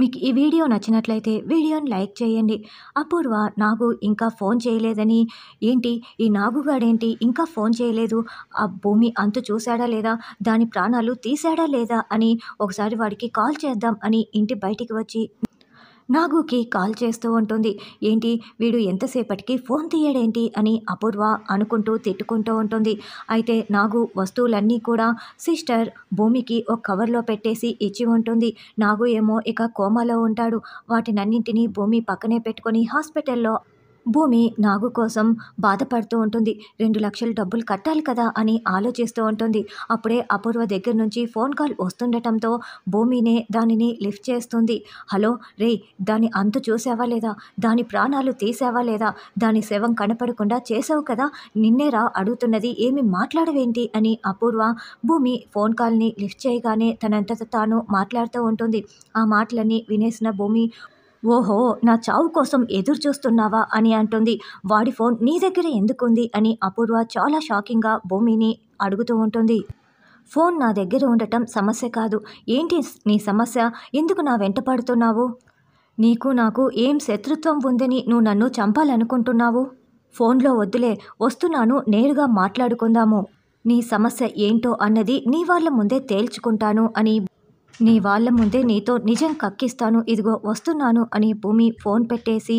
మీకు ఈ వీడియో నచ్చినట్లయితే వీడియోని లైక్ చేయండి అపూర్వ నాగు ఇంకా ఫోన్ చేయలేదని ఏంటి ఈ నాగుగాడేంటి ఇంకా ఫోన్ చేయలేదు ఆ భూమి అంతు చూశాడా లేదా దాని ప్రాణాలు తీశాడా లేదా అని ఒకసారి వాడికి కాల్ చేద్దాం అని ఇంటి బయటికి వచ్చి నాగుకి కాల్ చేస్తూ ఉంటుంది ఏంటి వీడు ఎంతసేపటికి ఫోన్ తీయడేంటి అని అపూర్వ అనుకుంటూ తిట్టుకుంటూ ఉంటుంది అయితే నాగు వస్తువులన్నీ కూడా సిస్టర్ భూమికి ఒక కవర్లో పెట్టేసి ఇచ్చి ఉంటుంది నాగు ఏమో ఇక కోమాలో ఉంటాడు వాటినన్నింటినీ భూమి పక్కనే పెట్టుకొని హాస్పిటల్లో భూమి నాగు కోసం బాధపడుతూ ఉంటుంది రెండు లక్షలు డబ్బులు కట్టాలి కదా అని ఆలోచిస్తూ ఉంటుంది అప్పుడే అపూర్వ దగ్గర నుంచి ఫోన్ కాల్ వస్తుండటంతో భూమినే దానిని లిఫ్ట్ చేస్తుంది హలో రే దాని అంతు చూసావా లేదా దాని ప్రాణాలు తీసావా లేదా దాని శవం కనపడకుండా చేసావు కదా నిన్నేరా అడుగుతున్నది ఏమి మాట్లాడవేంటి అని అపూర్వ భూమి ఫోన్ కాల్ని లిఫ్ట్ చేయగానే తనంతట తాను మాట్లాడుతూ ఉంటుంది ఆ మాటలని వినేసిన భూమి ఓహో నా చావు కోసం ఎదురు చూస్తున్నావా అని అంటుంది వాడి ఫోన్ నీ దగ్గర ఎందుకుంది అని అపూర్వ చాలా షాకింగ్గా భూమిని అడుగుతూ ఉంటుంది ఫోన్ నా దగ్గర ఉండటం సమస్య కాదు ఏంటి నీ సమస్య ఎందుకు నా వెంట పడుతున్నావు నీకు నాకు ఏం శత్రుత్వం ఉందని నువ్వు నన్ను చంపాలనుకుంటున్నావు ఫోన్లో వద్దులే వస్తున్నాను నేరుగా మాట్లాడుకుందాము నీ సమస్య ఏంటో అన్నది నీ వాళ్ళ ముందే తేల్చుకుంటాను అని నీ వాళ్ళ ముందే నీతో నిజం కక్కిస్తాను ఇదిగో వస్తున్నాను అని భూమి ఫోన్ పెట్టేసి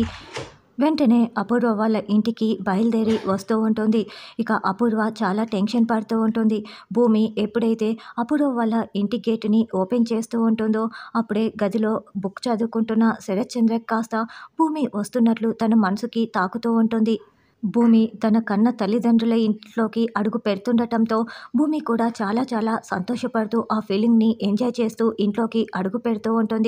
వెంటనే అపూర్వ వాళ్ళ ఇంటికి బయలుదేరి వస్తూ ఉంటుంది ఇక అపూర్వ చాలా టెన్షన్ పడుతూ ఉంటుంది భూమి ఎప్పుడైతే అపూర్వ వాళ్ళ ఇంటి గేట్ని ఓపెన్ చేస్తూ ఉంటుందో అప్పుడే గదిలో బుక్ చదువుకుంటున్న శరత్ చంద్ర కాస్త భూమి వస్తున్నట్లు తన మనసుకి తాకుతూ ఉంటుంది భూమి తన కన్న తల్లిదండ్రుల ఇంట్లోకి అడుగు పెడుతుండటంతో భూమి కూడా చాలా చాలా సంతోషపడుతూ ఆ ఫీలింగ్ని ఎంజాయ్ చేస్తూ ఇంట్లోకి అడుగు పెడుతూ ఉంటుంది